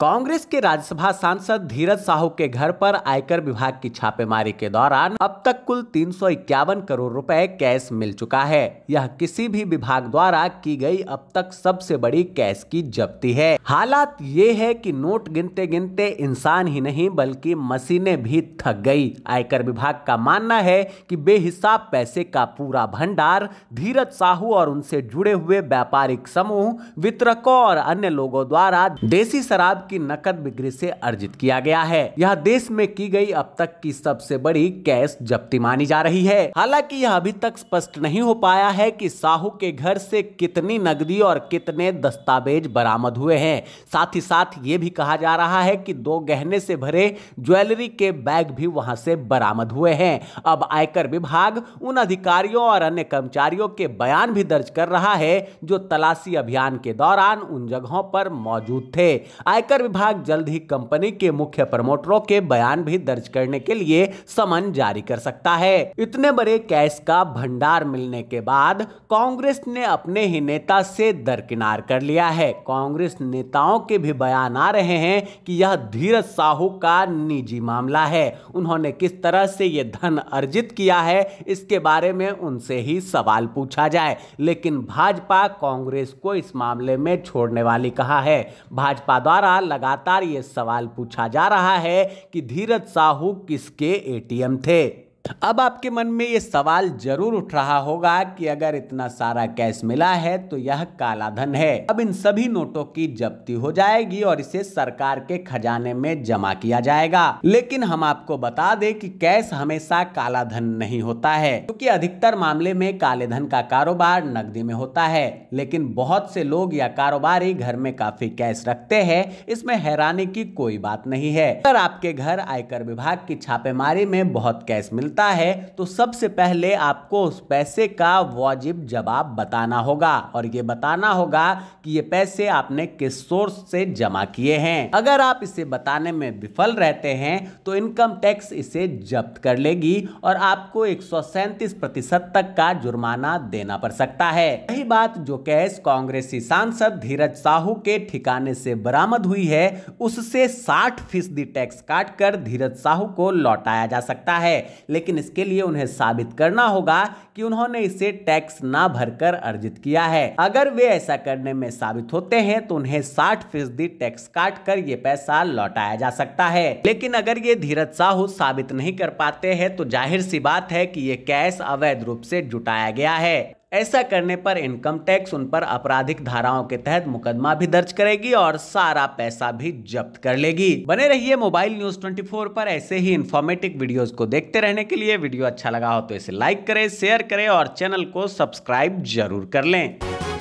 कांग्रेस के राज्यसभा सांसद धीरज साहू के घर पर आयकर विभाग की छापेमारी के दौरान अब तक कुल तीन करोड़ रुपए कैश मिल चुका है यह किसी भी विभाग द्वारा की गई अब तक सबसे बड़ी कैश की जब्ती है हालात ये है कि नोट गिनते गिनते इंसान ही नहीं बल्कि मशीनें भी थक गई आयकर विभाग का मानना है कि बेहिसाब पैसे का पूरा भंडार धीरज साहू और उनसे जुड़े हुए व्यापारिक समूह वितरकों और अन्य लोगों द्वारा देसी शराब की नकद बिक्री से अर्जित किया गया है यह देश में की गई अब तक की सबसे बड़ी कैश जब्ती मानी जा रही है हालांकि यह अभी तक स्पष्ट नहीं हो पाया है कि साहू के घर से कितनी नकदी और कितने दस्तावेज बरामद हुए हैं साथ ही साथ ये भी कहा जा रहा है कि दो गहने से भरे ज्वेलरी के बैग भी वहां से बरामद हुए हैं अब आयकर विभाग उन अधिकारियों और अन्य कर्मचारियों के बयान भी दर्ज कर रहा है जो तलाशी अभियान के दौरान उन जगहों पर मौजूद थे आयकर आयकर विभाग जल्द ही कंपनी के मुख्य प्रमोटरों के बयान भी दर्ज करने के लिए समन जारी कर सकता है इतने बड़े कैश का भंडार मिलने के बाद कांग्रेस ने अपने ही नेता से दरकिनार कर लिया है कांग्रेस नेताओं के भी बयान आ रहे हैं कि यह धीरज साहू का निजी मामला है उन्होंने किस तरह से ये धन अर्जित किया है इसके बारे में उनसे ही सवाल पूछा जाए लेकिन भाजपा कांग्रेस को इस मामले में छोड़ने वाली कहा है भाजपा द्वारा लगातार ये सवाल पूछा जा रहा है कि धीरज साहू किसके एटीएम थे अब आपके मन में ये सवाल जरूर उठ रहा होगा कि अगर इतना सारा कैश मिला है तो यह काला धन है अब इन सभी नोटों की जब्ती हो जाएगी और इसे सरकार के खजाने में जमा किया जाएगा लेकिन हम आपको बता दें कि कैश हमेशा कालाधन नहीं होता है क्योंकि अधिकतर मामले में काले धन का कारोबार नकदी में होता है लेकिन बहुत से लोग या कारोबारी घर में काफी कैश रखते है इसमें हैरानी की कोई बात नहीं है अगर आपके घर आयकर विभाग की छापेमारी में बहुत कैश मिलता मिलता है तो सबसे पहले आपको उस पैसे का वाजिब जवाब बताना होगा और ये बताना होगा कि ये पैसे आपने किस सोर्स से जमा किए हैं अगर आप इसे बताने में विफल रहते हैं तो इनकम टैक्स इसे जब्त कर लेगी और आपको एक प्रतिशत तक का जुर्माना देना पड़ सकता है यही बात जो कैश कांग्रेसी सांसद धीरज साहू के ठिकाने से बरामद हुई है उससे साठ फीसदी टैक्स काट कर धीरज साहू को लौटाया जा सकता है लेकिन लेकिन इसके लिए उन्हें साबित करना होगा कि उन्होंने इसे टैक्स ना भरकर अर्जित किया है अगर वे ऐसा करने में साबित होते हैं तो उन्हें साठ फीसदी टैक्स काट कर ये पैसा लौटाया जा सकता है लेकिन अगर ये धीरज साहू साबित नहीं कर पाते हैं तो जाहिर सी बात है की ये कैश अवैध रूप ऐसी जुटाया गया है ऐसा करने पर इनकम टैक्स उन पर आपराधिक धाराओं के तहत मुकदमा भी दर्ज करेगी और सारा पैसा भी जब्त कर लेगी बने रहिए मोबाइल न्यूज 24 पर ऐसे ही इन्फॉर्मेटिव वीडियोस को देखते रहने के लिए वीडियो अच्छा लगा हो तो इसे लाइक करें शेयर करें और चैनल को सब्सक्राइब जरूर कर लें